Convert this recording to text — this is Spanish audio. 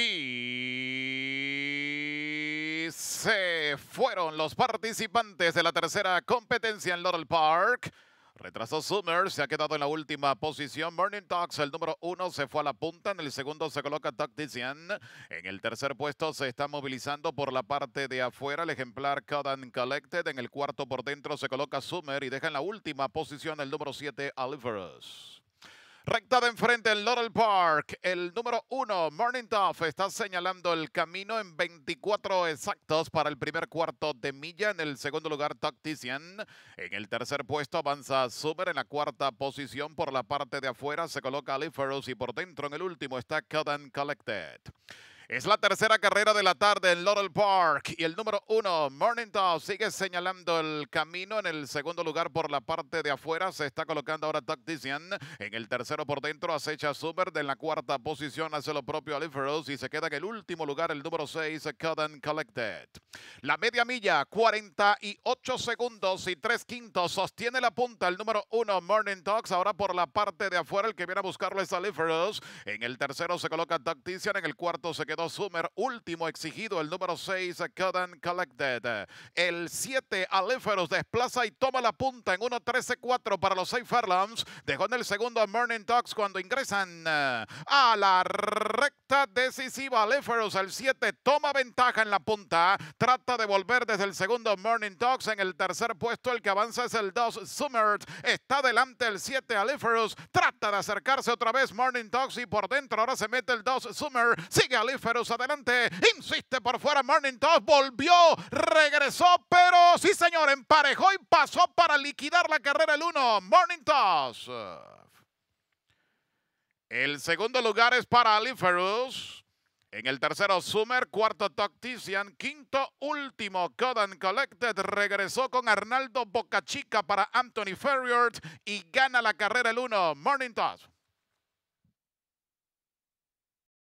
Y se fueron los participantes de la tercera competencia en Laurel Park. Retrasó Summer, se ha quedado en la última posición. Burning Talks, el número uno, se fue a la punta. En el segundo se coloca Tactician. En el tercer puesto se está movilizando por la parte de afuera el ejemplar Cadan Collected. En el cuarto por dentro se coloca Summer y deja en la última posición el número siete, Oliverus. Recta de enfrente, el Laurel Park. El número uno, Morning Tough, está señalando el camino en 24 exactos para el primer cuarto de milla. En el segundo lugar, Tactician. En el tercer puesto avanza Summer, En la cuarta posición, por la parte de afuera, se coloca Aliferous y por dentro, en el último, está coden Collected. Es la tercera carrera de la tarde en Laurel Park y el número uno, Morning Talks, sigue señalando el camino en el segundo lugar por la parte de afuera. Se está colocando ahora Tactician. En el tercero por dentro acecha Summer. De la cuarta posición hace lo propio Aliferos y se queda en el último lugar el número seis, Coden Collected. La media milla, 48 segundos y tres quintos. Sostiene la punta el número uno, Morning Talks. Ahora por la parte de afuera, el que viene a buscarlo es Aliferos. En el tercero se coloca Tactician. En el cuarto se queda summer Sumer, último exigido, el número 6, Caden Collected. El 7, Aleferos desplaza y toma la punta en 1-13-4 para los 6 Fairlands. Dejó en el segundo a Morning Dogs cuando ingresan ah, a la recta está decisiva. Leferos el 7 toma ventaja en la punta. Trata de volver desde el segundo Morning Dogs. En el tercer puesto el que avanza es el 2 Summers. Está delante el 7 Aliferos, Trata de acercarse otra vez Morning Dogs y por dentro ahora se mete el 2 Summer. Sigue Aliferos adelante. Insiste por fuera Morning Dogs. Volvió, regresó, pero sí señor, emparejó y pasó para liquidar la carrera el 1. Morning Dogs. El segundo lugar es para Aliferus. En el tercero, Sumer. Cuarto, Tactician, Quinto, último, Codan Collected. Regresó con Arnaldo Bocachica para Anthony Ferriard y gana la carrera el 1. Morning Toss.